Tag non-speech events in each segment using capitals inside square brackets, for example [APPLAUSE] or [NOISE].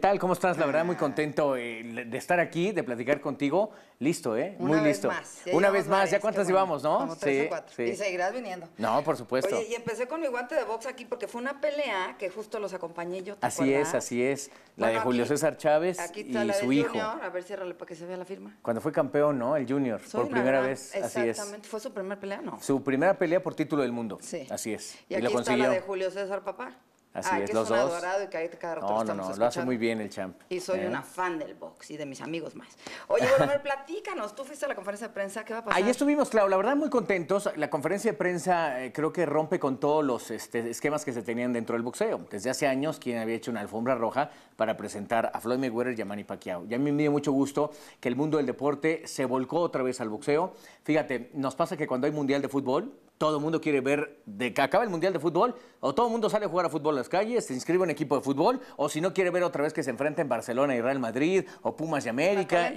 tal? ¿Cómo estás? La verdad, muy contento eh, de estar aquí, de platicar contigo. Listo, ¿eh? Muy Una listo. Vez más. Una vez más, ya cuántas llevamos, ¿no? Como tres o cuatro. Y seguirás viniendo. No, por supuesto. y empecé con mi guante de box aquí porque fue una pelea que justo los acompañé yo. ¿te así es, así es. La de Julio César Chávez aquí y su hijo. A ver, ciérrale para que se vea la firma. Cuando fue campeón, ¿no? El Junior, por primera vez. Así es. Exactamente. ¿Fue su primera pelea, no? Su primera pelea por título del mundo. Sí. Así es. Y, aquí está la de Julio César, papá. Así es, los dos. y no, lo no, no, lo hace muy bien el champ. Y soy ¿eh? una fan del box y de mis amigos más. Oye, bueno, [LAUGHS] platícanos, tú fuiste a la conferencia de prensa, ¿qué va a pasar? Ahí estuvimos, claro, la verdad muy contentos. La conferencia de prensa eh, creo que rompe con todos los este, esquemas que se tenían dentro del boxeo. Desde hace años quien había hecho una alfombra roja para presentar a Floyd Mayweather y a Manny Pacquiao. Y a mí me dio mucho gusto que el mundo del deporte se volcó otra vez al boxeo. Fíjate, nos pasa que cuando hay Mundial de Fútbol, todo el mundo quiere ver de que acaba el Mundial de Fútbol, o todo el mundo sale a jugar a fútbol en las calles, se inscribe en equipo de fútbol, o si no quiere ver otra vez que se enfrenten Barcelona y Real Madrid, o Pumas de América,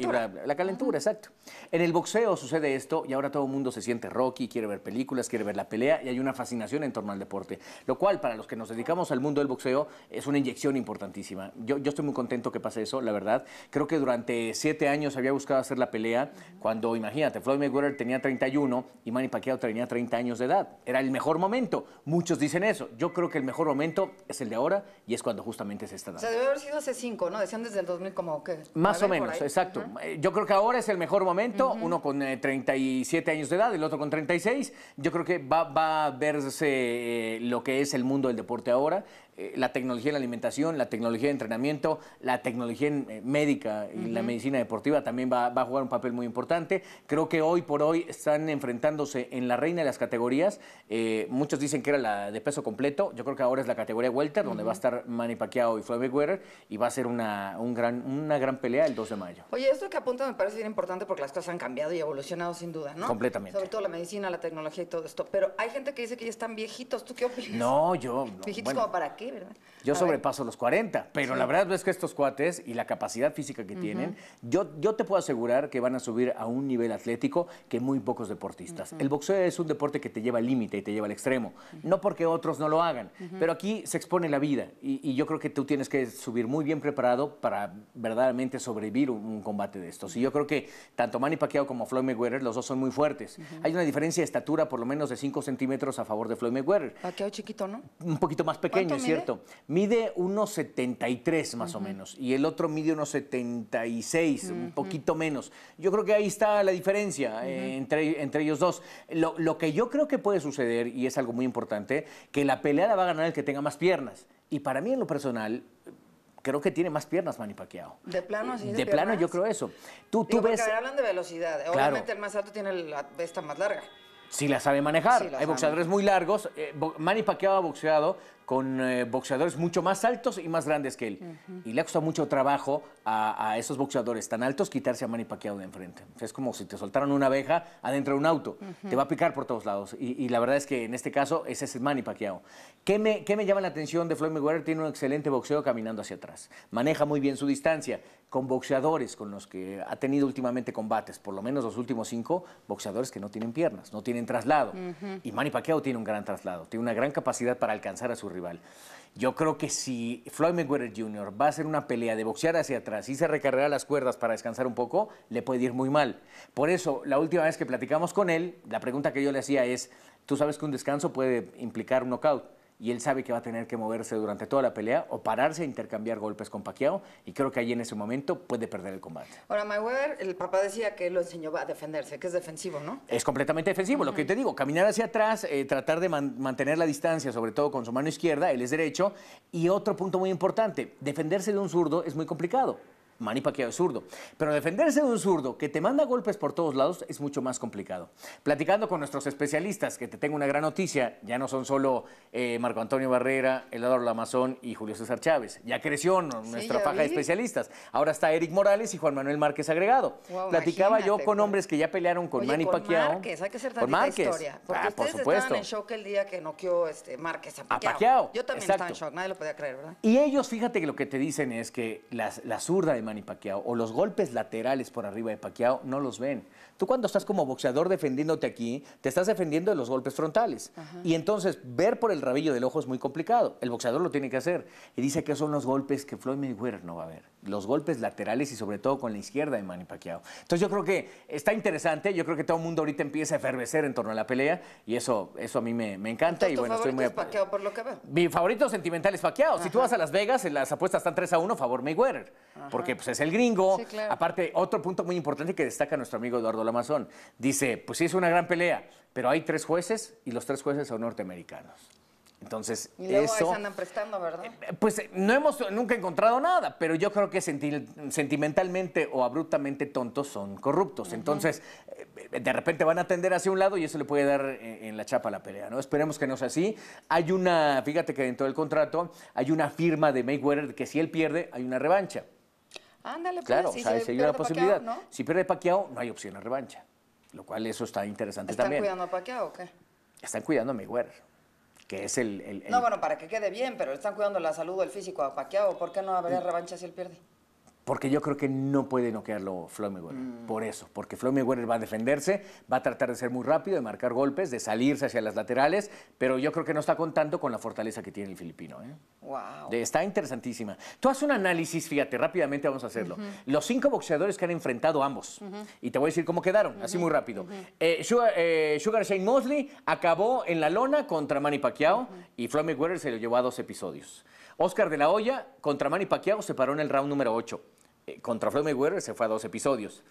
la calentura, exacto. En el boxeo sucede esto y ahora todo el mundo se siente Rocky, quiere ver películas, quiere ver la pelea y hay una fascinación en torno al deporte, lo cual para los que nos dedicamos al mundo del boxeo es una inyección importantísima. Yo, yo estoy muy contento que pase eso, la verdad. Creo que durante siete años había buscado hacer la pelea, cuando imagínate, Floyd Mayweather tenía 31 y Manny Pacquiao tenía 30 años de edad. Era el mejor momento. Muchos dicen eso. Yo creo que el mejor momento es el de ahora y es cuando justamente se está dando. O debe haber sido hace cinco, ¿no? Decían desde el 2000 como que... Más o menos, exacto. Eh, yo creo que ahora es el mejor momento. Uno con 37 eh, años de edad, el otro con 36. Yo creo que va, a verse eh, lo que es el mundo del deporte ahora eh, la tecnología en la alimentación, la tecnología de entrenamiento, la tecnología eh, médica y la medicina deportiva también va, a jugar un papel muy importante. Creo que hoy por hoy están enfrentándose en la reina de las categorías. Eh, muchos dicen que era la de peso completo. Yo creo que ahora es la categoría vuelta, donde va a estar Manny Pacquiao y Floyd Mayweather y va a ser una, un gran, una gran pelea el 12 de mayo. Oye, esto que apunta me parece bien importante porque las cosas han cambiado y evolucionado sin duda, ¿no? Completamente. Sobre todo la medicina, la tecnología y todo esto. Pero hay gente que dice que ya están viejitos. ¿Tú qué opinas? No, yo... ¿Viejitos como para qué? Yo sobrepaso los 40, pero la verdad es que estos cuates y la capacidad física que tienen, yo, yo te puedo asegurar que van a subir a un nivel atlético que muy pocos deportistas. El boxeo es un deporte que te lleva al límite y te lleva al extremo, no porque otros no lo hagan, pero aquí se expone la vida y, yo creo que tú tienes que subir muy bien preparado para verdaderamente sobrevivir un, combate de estos. Y yo creo que tanto Manny Pacquiao como Floyd Mayweather, los dos son muy fuertes. Hay una diferencia de estatura por lo menos de 5 centímetros a favor de Floyd Mayweather. Pacquiao chiquito, ¿no? Un poquito más pequeño, Mide unos 73 más o menos y el otro mide unos 76, un poquito menos. Yo creo que ahí está la diferencia eh, entre, entre ellos dos. Lo, que yo creo que puede suceder, y es algo muy importante, que la pelea la va a ganar el que tenga más piernas. Y para mí en lo personal, creo que tiene más piernas Manny Pacquiao. De plano, sí. De, plano, yo creo eso. Tú, tú hablan de velocidad. Obviamente el más alto tiene la esta más larga. Si la sabe manejar. Hay boxeadores muy largos. Eh, Manny Pacquiao ha boxeado con eh, boxeadores mucho más altos y más grandes que él. Y le ha costado mucho trabajo a, esos boxeadores tan altos quitarse a Manny Pacquiao de enfrente. es como si te soltaran una abeja adentro de un auto. Te va a picar por todos lados. Y, la verdad es que en este caso ese es Manny Pacquiao. ¿Qué me, ¿Qué me llama la atención de Floyd Mayweather? Tiene un excelente boxeo caminando hacia atrás. Maneja muy bien su distancia. Con boxeadores con los que ha tenido últimamente combates, por lo menos los últimos cinco, boxeadores que no tienen piernas, no tienen traslado. Y Manny Pacquiao tiene un gran traslado. Tiene una gran capacidad para alcanzar a su rival. Yo creo que si Floyd Mayweather Jr. va a hacer una pelea de boxear hacia atrás y se recargará las cuerdas para descansar un poco, le puede ir muy mal. Por eso, la última vez que platicamos con él, la pregunta que yo le hacía es, ¿tú sabes que un descanso puede implicar un knockout? y él sabe que va a tener que moverse durante toda la pelea o pararse a intercambiar golpes con Pacquiao y creo que ahí en ese momento puede perder el combate. Ahora, Mayweather, el papá decía que lo enseñó a defenderse, que es defensivo, ¿no? Es completamente defensivo, lo que te digo, caminar hacia atrás, eh, tratar de mantener la distancia, sobre todo con su mano izquierda, él es derecho, y otro punto muy importante, defenderse de un zurdo es muy complicado. Manny Pacquiao es zurdo. Pero defenderse de un zurdo que te manda golpes por todos lados es mucho más complicado. Platicando con nuestros especialistas, que te tengo una gran noticia, ya no son solo eh, Marco Antonio Barrera, Elador Lamazón y Julio César Chávez. Ya creció nuestra faja de especialistas. Ahora está Eric Morales y Juan Manuel Márquez agregado. Platicaba yo con pues. hombres que ya pelearon con Mani Manny con Márquez, hay que ser con Márquez. historia. Ah, Porque ustedes por supuesto. estaban en shock el día que noqueó este, Márquez a Pacquiao. Yo también estaba en shock, nadie lo podía creer, ¿verdad? Y ellos, fíjate que lo que te dicen es que la, la zurda de o los golpes laterales por arriba de Pacquiao no los ven. Tú cuando estás como boxeador defendiéndote aquí, te estás defendiendo de los golpes frontales. Y entonces ver por el rabillo del ojo es muy complicado. El boxeador lo tiene que hacer. Y dice que son los golpes que Floyd Mayweather no va a ver los golpes laterales y sobre todo con la izquierda de Manny Pacquiao. Entonces yo creo que está interesante, yo creo que todo el mundo ahorita empieza a efervecer en torno a la pelea y eso, eso a mí me, encanta. y bueno, estoy muy... por lo que veo. Mi favorito sentimental es Pacquiao. Si tú vas a Las Vegas, las apuestas están 3 a 1 favor Mayweather, porque pues es el gringo. Aparte, otro punto muy importante que destaca nuestro amigo Eduardo Lamazón, dice, pues sí es una gran pelea, pero hay tres jueces y los tres jueces son norteamericanos. Entonces, y luego eso. andan prestando, ¿verdad? Eh, eh, pues no hemos nunca encontrado nada, pero yo creo que sentimentalmente o abruptamente tontos son corruptos. Entonces, eh, de repente van a tender hacia un lado y eso le puede dar en la chapa la pelea, ¿no? Esperemos que no sea así. Hay una, fíjate que dentro del contrato hay una firma de Mayweather que si él pierde, hay una revancha. Ándale, pues, Claro, si o sea, hay una posibilidad. Si pierde Paquiao, no hay opción a revancha. Lo cual eso está interesante también. ¿Están cuidando a Paquiao o qué? Están cuidando a Mayweather que es el, No, bueno, para que quede bien, pero están cuidando la salud o el físico a Paquiao. ¿Por qué no habrá revancha si él pierde? Porque yo creo que no puede noquearlo Floyd Mayweather. Mm. Por eso, porque Floyd Mayweather va a defenderse, va a tratar de ser muy rápido, de marcar golpes, de salirse hacia las laterales, pero yo creo que no está contando con la fortaleza que tiene el filipino. Wow. ¿eh? está interesantísima. Tú haz un análisis, fíjate, rápidamente vamos a hacerlo. Los cinco boxeadores que han enfrentado ambos. Y te voy a decir cómo quedaron, así muy rápido. Eh, eh, Sugar, Shane Mosley acabó en la lona contra Manny Pacquiao y Floyd Mayweather se lo llevó a dos episodios. Oscar de la Hoya contra Manny Pacquiao se paró en el round número 8. Eh, contra Floyd Mayweather se fue a dos episodios.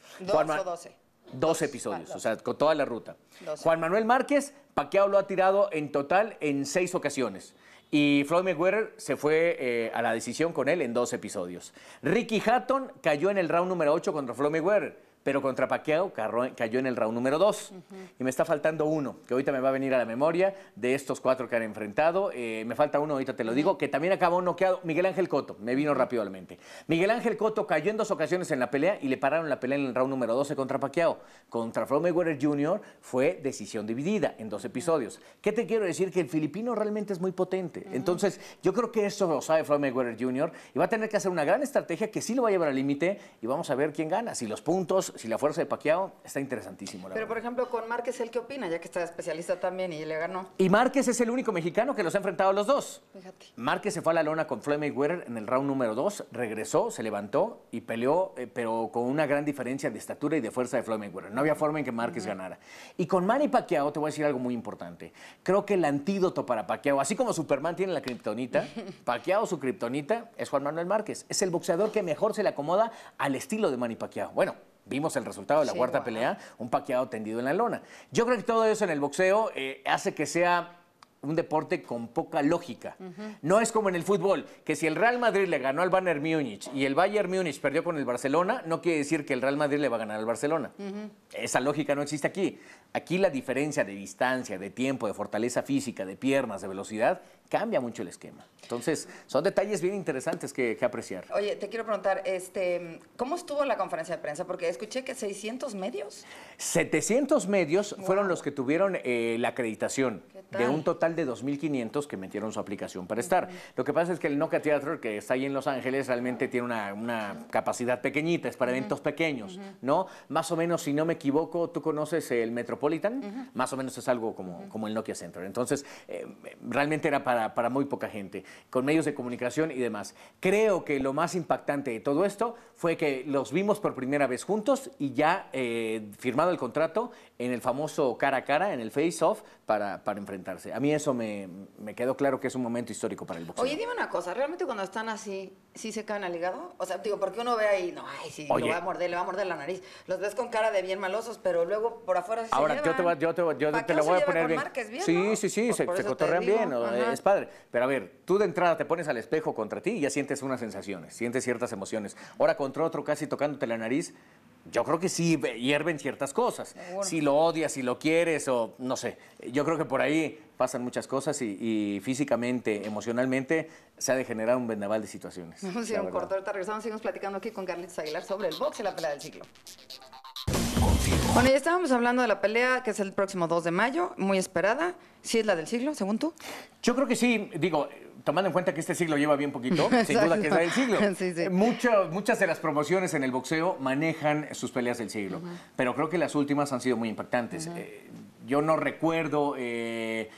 ¿Dos episodios, ah, o sea, con toda la ruta. Juan Manuel Márquez, Pacquiao lo ha tirado en total en seis ocasiones. Y Floyd Mayweather se fue eh, a la decisión con él en dos episodios. Ricky Hatton cayó en el round número 8 contra Floyd Mayweather pero contra Pacquiao cayó en el round número 2. Y me está faltando uno, que ahorita me va a venir a la memoria de estos cuatro que han enfrentado. Eh, me falta uno, ahorita te lo digo, que también acabó noqueado. Miguel Ángel Coto me vino rápidamente. Miguel Ángel Coto cayó en dos ocasiones en la pelea y le pararon la pelea en el round número 12 contra Pacquiao. Contra Floyd Mayweather Jr. fue decisión dividida en dos episodios. ¿Qué te quiero decir? Que el filipino realmente es muy potente. Entonces, yo creo que eso lo sabe Floyd Mayweather Jr. y va a tener que hacer una gran estrategia que sí lo va a llevar al límite y vamos a ver quién gana. Si los puntos si la fuerza de Paquiao, está interesantísimo. Pero, por ejemplo, con Márquez, ¿el qué opina? Ya que está especialista también y le ganó. Y Márquez es el único mexicano que los ha enfrentado los dos. Fíjate. Márquez se fue a la lona con Floyd Mayweather en el round número dos, regresó, se levantó y peleó, eh, pero con una gran diferencia de estatura y de fuerza de Floyd Mayweather. No había forma en que Márquez ganara. Y con Manny Pacquiao te voy a decir algo muy importante. Creo que el antídoto para Pacquiao, así como Superman tiene la criptonita, [LAUGHS] Pacquiao su criptonita es Juan Manuel Márquez. Es el boxeador que mejor se le acomoda al estilo de Manny Pacquiao. Bueno, Vimos el resultado de la cuarta pelea, un paqueado tendido en la lona. Yo creo que todo eso en el boxeo eh, hace que sea un deporte con poca lógica. No es como en el fútbol, que si el Real Madrid le ganó al Bayern Múnich y el Bayern Múnich perdió con el Barcelona, no quiere decir que el Real Madrid le va a ganar al Barcelona. Esa lógica no existe aquí. Aquí la diferencia de distancia, de tiempo, de fortaleza física, de piernas, de velocidad, cambia mucho el esquema. Entonces, son detalles bien interesantes que, apreciar. Oye, te quiero preguntar, este, ¿cómo estuvo la conferencia de prensa? Porque escuché que 600 medios. 700 medios fueron los que tuvieron eh, la acreditación de un total de 2.500 que metieron su aplicación para estar. Lo que pasa es que el Nokia Theater, que está ahí en Los Ángeles, realmente tiene una, capacidad pequeñita, es para eventos pequeños, ¿no? Más o menos, si no me equivoco, tú conoces el Metropolitan, más o menos es algo como, como el Nokia Center. Entonces, eh, realmente era para para, muy poca gente, con medios de comunicación y demás. Creo que lo más impactante de todo esto fue que los vimos por primera vez juntos y ya eh, firmado el contrato en el famoso cara a cara, en el face-off, para, enfrentarse. A mí eso me, me quedó claro que es un momento histórico para el boxeo. Oye, dime una cosa, ¿realmente cuando están así, sí se caen al hígado? O sea, digo, porque uno ve ahí, no, ay, sí, lo va a morder, le va a morder la nariz. Los ves con cara de bien malosos, pero luego por afuera sí Ahora, se Ahora, yo te, lo voy a poner bien. bien. Sí, sí, sí, pues se, cotorrean bien, es padre. Pero a ver, tú de entrada te pones al espejo contra ti y ya sientes unas sensaciones, sientes ciertas emociones. Ahora contra otro casi tocándote la nariz, yo creo que sí hierven ciertas cosas. Si lo odias, si lo quieres o no sé. Yo creo que por ahí pasan muchas cosas y, físicamente, emocionalmente, se ha de generar un vendaval de situaciones. Vamos a ir un corto. Ahorita regresamos, seguimos platicando aquí con Carlitos Aguilar sobre el box y la pelea del siglo. Bueno, ya estábamos hablando de la pelea que es el próximo 2 de mayo, muy esperada. ¿Sí es la del siglo, según tú? Yo creo que sí. Digo, tomando en cuenta que este siglo lleva bien poquito, [LAUGHS] sin duda que es del siglo. [LAUGHS] muchas de las promociones en el boxeo manejan sus peleas del siglo, pero creo que las últimas han sido muy impactantes. Eh, yo no recuerdo eh,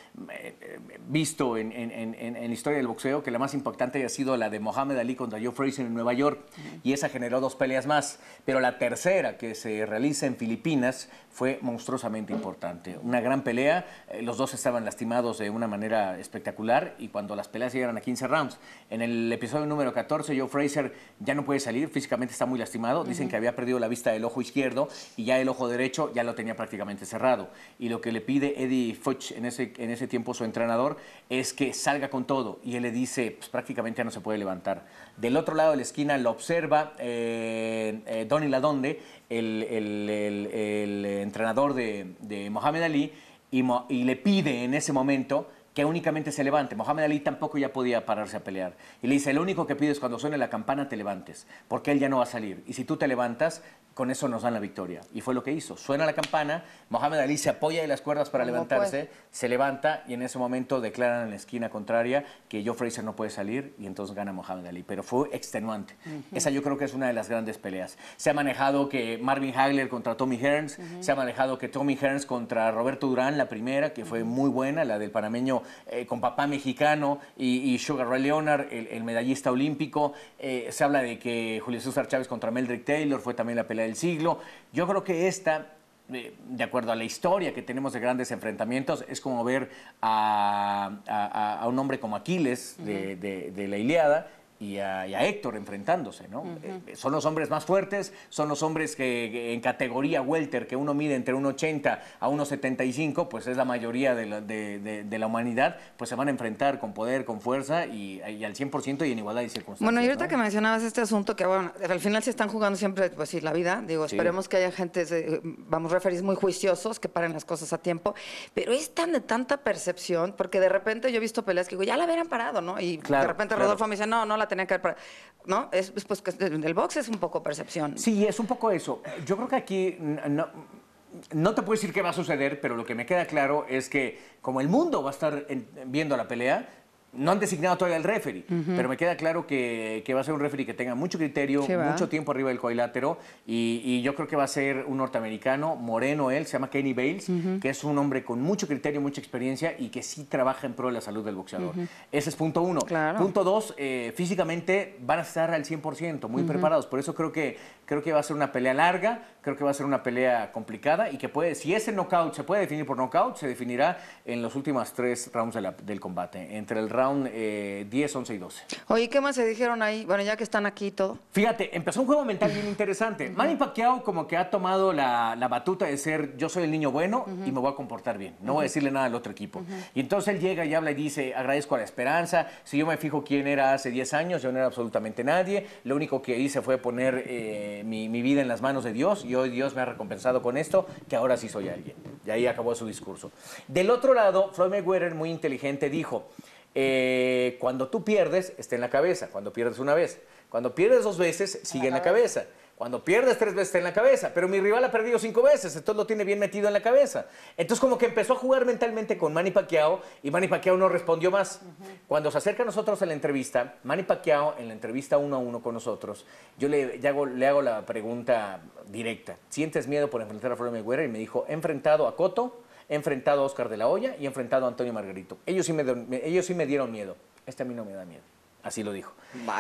visto en, la historia del boxeo, que la más importante ha sido la de Mohamed Ali contra Joe Frazier en Nueva York, y esa generó dos peleas más, pero la tercera que se realiza en Filipinas fue monstruosamente importante. Una gran pelea, eh, los dos estaban lastimados de una manera espectacular, y cuando las peleas llegaron a 15 rounds, en el episodio número 14, Joe Frazier ya no puede salir, físicamente está muy lastimado, dicen que había perdido la vista del ojo izquierdo, y ya el ojo derecho ya lo tenía prácticamente cerrado, y lo que le pide Eddie Fuchs en ese tiempo su entrenador es que salga con todo y él le dice, pues, prácticamente ya no se puede levantar. Del otro lado de la esquina lo observa eh, eh, Donny Ladonde, el, entrenador de, Mohamed Ali, y le pide en ese momento que únicamente se levante. Mohamed Ali tampoco ya podía pararse a pelear. Y le dice, lo único que pides cuando suene la campana te levantes, porque él ya no va a salir. Y si tú te levantas, con eso nos dan la victoria. Y fue lo que hizo. Suena la campana, Mohamed Ali se apoya de las cuerdas para levantarse, se levanta y en ese momento declaran en la esquina contraria que Joe Fraser no puede salir y entonces gana Mohamed Ali. Pero fue extenuante. Esa yo creo que es una de las grandes peleas. Se ha manejado que Marvin Hagler contra Tommy Hearns, se ha manejado que Tommy Hearns contra Roberto Durán, la primera, que fue muy buena, la del panameño eh, con papá mexicano y, Sugar Ray Leonard, el, medallista olímpico. Eh, se habla de que Julio César Chávez contra Meldrick Taylor fue también la pelea del siglo. Yo creo que esta eh, de acuerdo a la historia que tenemos de grandes enfrentamientos, es como ver a, un hombre como Aquiles de, de, la Iliada y a, Héctor enfrentándose, ¿no? Eh, eh, son los hombres más fuertes, son los hombres que, en categoría welter, que uno mide entre 1,80 a 1,75, pues es la mayoría de la, humanidad, pues se van a enfrentar con poder, con fuerza y, y al 100% y en igualdad de circunstancias. Bueno, y ahorita que mencionabas este asunto, que bueno, al final se están jugando siempre, pues sí, la vida, digo, esperemos que haya gente, eh, vamos, a referís muy juiciosos, que paren las cosas a tiempo, pero es tan de tanta percepción, porque de repente yo he visto peleas que digo, ya la hubieran parado, ¿no? Y de repente Rodolfo me dice, no, no la tener tenía que ¿No? Es, pues, el box es un poco percepción. Sí, es un poco eso. Yo creo que aquí... No, te puedo decir qué va a suceder, pero lo que me queda claro es que como el mundo va a estar viendo la pelea, no han designado todavía el referee, pero me queda claro que, que, va a ser un referee que tenga mucho criterio, mucho tiempo arriba del cuadrilátero y, yo creo que va a ser un norteamericano, moreno él, se llama Kenny Bales, que es un hombre con mucho criterio, mucha experiencia y que sí trabaja en pro de la salud del boxeador. Ese es punto uno. Punto dos, eh, físicamente van a estar al 100%, muy preparados, por eso creo que, creo que va a ser una pelea larga, creo que va a ser una pelea complicada y que puede, si ese knockout se puede definir por knockout, se definirá en los últimos tres rounds del combate, entre el round 10, 11 eh, y 12. Oye, ¿qué más se dijeron ahí? Bueno, ya que están aquí y todo. Fíjate, empezó un juego mental bien interesante. Manny Pacquiao como que ha tomado la, la, batuta de ser yo soy el niño bueno y me voy a comportar bien. No voy a decirle nada al otro equipo. Y entonces él llega y habla y dice, agradezco a la esperanza. Si yo me fijo quién era hace 10 años, yo no era absolutamente nadie. Lo único que hice fue poner eh, mi, mi, vida en las manos de Dios y hoy Dios me ha recompensado con esto, que ahora sí soy alguien. Y ahí acabó su discurso. Del otro lado, Floyd Mayweather, muy inteligente, dijo... Eh, cuando tú pierdes, está en la cabeza. Cuando pierdes una vez. Cuando pierdes dos veces, sigue en la cabeza. Cuando pierdes tres veces está en la cabeza, pero mi rival ha perdido cinco veces, entonces lo tiene bien metido en la cabeza. Entonces como que empezó a jugar mentalmente con Manny Pacquiao y Manny Pacquiao no respondió más. Cuando se acerca a nosotros a la entrevista, Manny Pacquiao en la entrevista uno a uno con nosotros, yo le, hago, la pregunta directa. ¿Sientes miedo por enfrentar a Floyd Mayweather? Y me dijo, he enfrentado a Cotto, He enfrentado a Oscar de la Hoya y he enfrentado a Antonio Margarito. Ellos sí me, dieron miedo. Este a mí no me da miedo. Así lo dijo.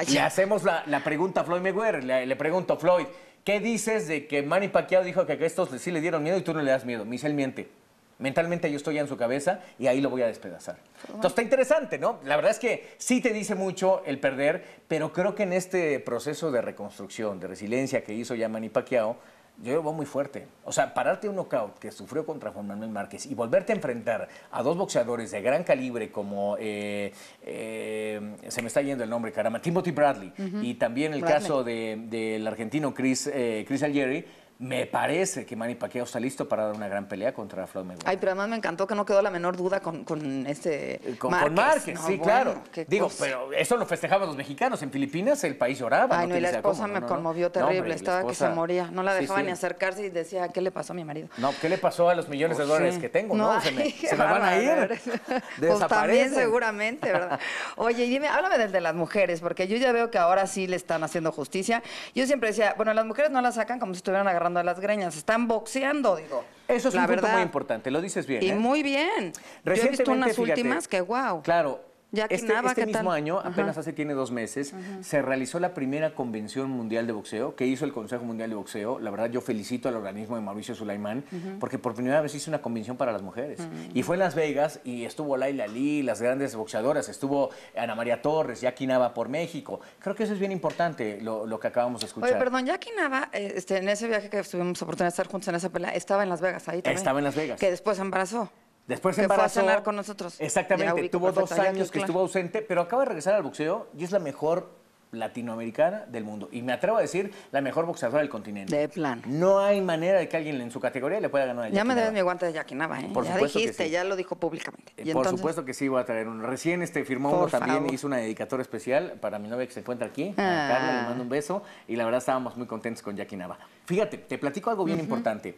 Y Le hacemos la, pregunta a Floyd Mayweather. Le, pregunto, Floyd, ¿qué dices de que Manny Pacquiao dijo que a estos sí le dieron miedo y tú no le das miedo? el miente. Mentalmente yo estoy en su cabeza y ahí lo voy a despedazar. Entonces está interesante, ¿no? La verdad es que sí te dice mucho el perder, pero creo que en este proceso de reconstrucción, de resiliencia que hizo ya Manny Pacquiao, yo llevo muy fuerte. O sea, pararte un knockout que sufrió contra Juan Manuel Márquez y volverte a enfrentar a dos boxeadores de gran calibre como, eh, eh, se me está yendo el nombre, caramba, Timothy Bradley y también el caso del argentino Chris, eh, Chris Algieri, me parece que Manny Pacquiao está listo para dar una gran pelea contra Floyd Mayweather. Ay, pero además me encantó que no quedó la menor duda con, este eh, Con Márquez, sí, claro. Digo, pero eso lo festejaban los mexicanos. En Filipinas el país lloraba. Ay, no, y la esposa me conmovió terrible. Estaba que se moría. No la dejaba ni acercarse y decía, ¿qué le pasó a mi marido? No, ¿qué le pasó a los millones de oh, dólares que tengo? No, se, me, van a ir. [LAUGHS] pues también seguramente, ¿verdad? [LAUGHS] Oye, dime, háblame del de las mujeres, porque yo ya veo que ahora sí le están haciendo justicia. Yo siempre decía, bueno, las mujeres no las sacan como si estuvieran agarrando a las greñas, están boxeando, digo. Eso es la un verdad. punto muy importante, lo dices bien. Y ¿eh? muy bien. Yo he visto unas últimas que, wow. Claro, ya que este, este mismo año, apenas hace tiene dos meses, se realizó la primera convención mundial de boxeo que hizo el Consejo Mundial de Boxeo. La verdad, yo felicito al organismo de Mauricio Sulaimán porque por primera vez hizo una convención para las mujeres. Y fue en Las Vegas y estuvo Laila Lee, las grandes boxeadoras, estuvo Ana María Torres, Jackie Nava por México. Creo que eso es bien importante, lo, que acabamos de escuchar. Oye, perdón, Jackie eh, este, en ese viaje que tuvimos oportunidad de estar juntos en esa pelea, estaba en Las Vegas ahí también. Estaba en Las Vegas. Que después embarazó. Después se embarazó. a cenar con nosotros. Exactamente, tuvo dos años que estuvo ausente, pero acaba de regresar al boxeo y es la mejor latinoamericana del mundo. Y me atrevo a decir, la mejor boxeadora del continente. De plan. No hay manera de que alguien en su categoría le pueda ganar a Jackie Ya me debes mi guante de Jackie Nava, ¿eh? ya dijiste, ya lo dijo públicamente. Eh, por supuesto que sí voy a traer uno. Recién este, firmó uno también, hizo una dedicatoria especial para mi novia que se encuentra aquí, ah. Carla, le mando un beso. Y la verdad estábamos muy contentos con Jackie Nava. Fíjate, te platico algo bien importante.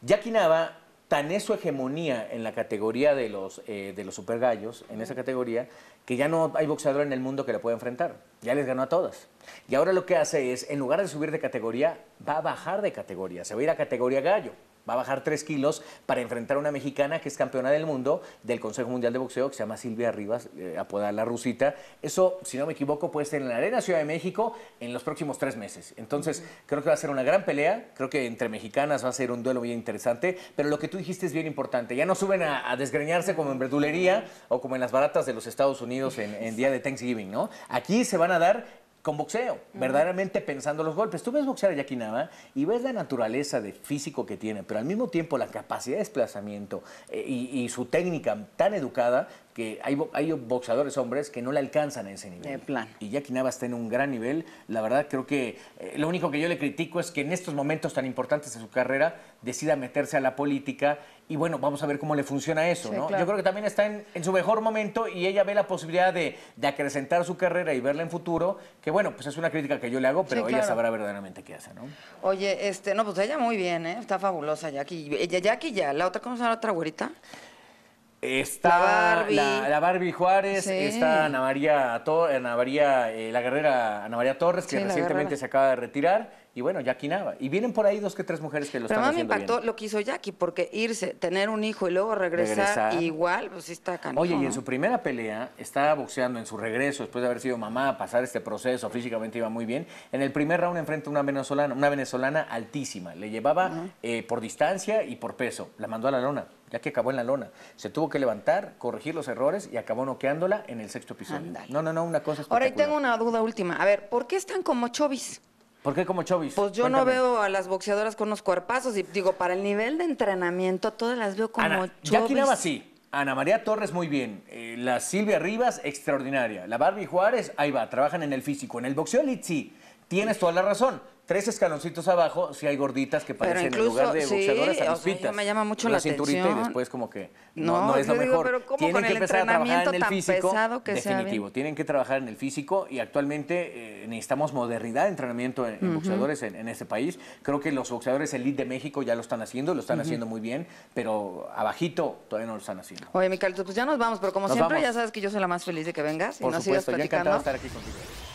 Jackie Nava tan es su hegemonía en la categoría de los, eh, de supergallos, en esa categoría, que ya no hay boxeador en el mundo que la pueda enfrentar. Ya les ganó a todas. Y ahora lo que hace es, en lugar de subir de categoría, va a bajar de categoría. Se va a ir a categoría gallo va a bajar tres kilos para enfrentar a una mexicana que es campeona del mundo del Consejo Mundial de Boxeo, que se llama Silvia Rivas, eh, apodada la Rusita. Eso, si no me equivoco, puede ser en la Arena Ciudad de México en los próximos tres meses. Entonces, creo que va a ser una gran pelea, creo que entre mexicanas va a ser un duelo bien interesante, pero lo que tú dijiste es bien importante. Ya no suben a, desgreñarse como en verdulería o como en las baratas de los Estados Unidos en, en día de Thanksgiving, ¿no? Aquí se van a dar con boxeo, verdaderamente pensando los golpes. Tú ves boxear a Jackie y ves la naturaleza de físico que tiene, pero al mismo tiempo la capacidad de desplazamiento eh, y, y, su técnica tan educada que hay, boxadores boxeadores hombres que no le alcanzan a ese nivel. plan. Y Jackie Nava está en un gran nivel. La verdad, creo que eh, lo único que yo le critico es que en estos momentos tan importantes de su carrera decida meterse a la política. Y bueno, vamos a ver cómo le funciona eso, ¿no? Yo creo que también está en, su mejor momento y ella ve la posibilidad de, acrecentar su carrera y verla en futuro, que bueno, pues es una crítica que yo le hago, pero ella sabrá verdaderamente qué hace, ¿no? Oye, este, no, pues ella muy bien, ¿eh? Está fabulosa Jackie. Jackie ya, la otra, ¿cómo se llama la otra güerita? Está la Barbie, Juárez, está Ana María, torres Ana María eh, la guerrera Ana María Torres, que recientemente se acaba de retirar, y bueno, Jackie Nava. Y vienen por ahí dos que tres mujeres que lo están haciendo me impactó lo que hizo Jackie, porque irse, tener un hijo y luego regresar, igual, pues sí está cansado Oye, y en su primera pelea, estaba boxeando en su regreso, después de haber sido mamá, pasar este proceso, físicamente iba muy bien. En el primer round enfrenta una venezolana, una venezolana altísima. Le llevaba eh, por distancia y por peso. La mandó a la lona ya que acabó en la lona. Se tuvo que levantar, corregir los errores y acabó noqueándola en el sexto episodio. No, no, no, una cosa Ahora, tengo una duda última. A ver, ¿por qué están como chovis? ¿Por qué como chovis? Pues yo no veo a las boxeadoras con unos cuerpazos y digo, para el nivel de entrenamiento, todas las veo como chovis. Jackie sí. Ana María Torres, muy bien. Eh, la Silvia Rivas, extraordinaria. La Barbie Juárez, ahí va, trabajan en el físico. En el boxeo sí. Tienes toda la razón tres escaloncitos abajo, si hay gorditas que parecen en lugar de boxeadores boxeadoras los O me llama mucho la, cinturita atención. y después como que no, es lo mejor. Pero tienen que empezar a trabajar en el físico. que definitivo, tienen que trabajar en el físico y actualmente eh, necesitamos modernidad de entrenamiento en, boxeadores en, este país. Creo que los boxeadores elite de México ya lo están haciendo, lo están haciendo muy bien, pero abajito todavía no lo están haciendo. Oye, Micalito, pues ya nos vamos, pero como siempre ya sabes que yo soy la más feliz de que vengas y Por nos supuesto, sigas platicando. Yo encantado de estar aquí contigo.